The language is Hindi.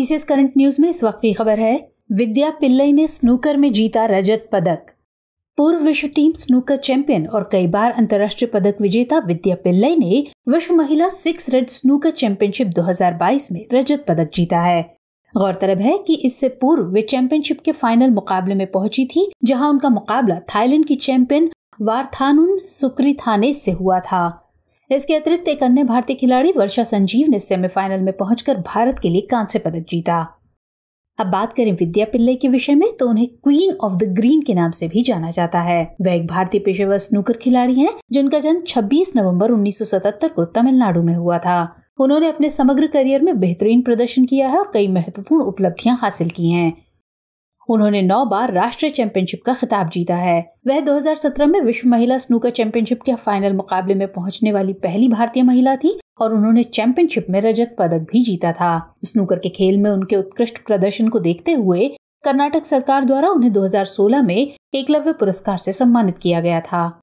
पीसीएस करंट न्यूज में इस वक्त की खबर है विद्या पिल्लई ने स्नूकर में जीता रजत पदक पूर्व विश्व टीम स्नूकर चैंपियन और कई बार अंतर्राष्ट्रीय पदक विजेता विद्या पिल्लई ने विश्व महिला सिक्स रेड स्नूकर चैंपियनशिप 2022 में रजत पदक जीता है गौरतलब है कि इससे पूर्व वे चैंपियनशिप के फाइनल मुकाबले में पहुंची थी जहां उनका मुकाबला थाईलैंड की चैंपियन वारथानुन सुक्री से हुआ था इसके अतिरिक्त एक अन्य भारतीय खिलाड़ी वर्षा संजीव ने सेमीफाइनल में पहुंचकर भारत के लिए कांस्य पदक जीता अब बात करें विद्या पिल्ले के विषय में तो उन्हें क्वीन ऑफ द ग्रीन के नाम से भी जाना जाता है वह एक भारतीय पेशेवर स्नूकर खिलाड़ी हैं जिनका जन्म 26 नवंबर 1977 को तमिलनाडु में हुआ था उन्होंने अपने समग्र करियर में बेहतरीन प्रदर्शन किया है और कई महत्वपूर्ण उपलब्धियां हासिल की हैं उन्होंने नौ बार राष्ट्रीय चैंपियनशिप का खिताब जीता है वह 2017 में विश्व महिला स्नूकर चैंपियनशिप के फाइनल मुकाबले में पहुंचने वाली पहली भारतीय महिला थी और उन्होंने चैंपियनशिप में रजत पदक भी जीता था स्नूकर के खेल में उनके उत्कृष्ट प्रदर्शन को देखते हुए कर्नाटक सरकार द्वारा उन्हें 2016 में एकलव्य पुरस्कार से सम्मानित किया गया था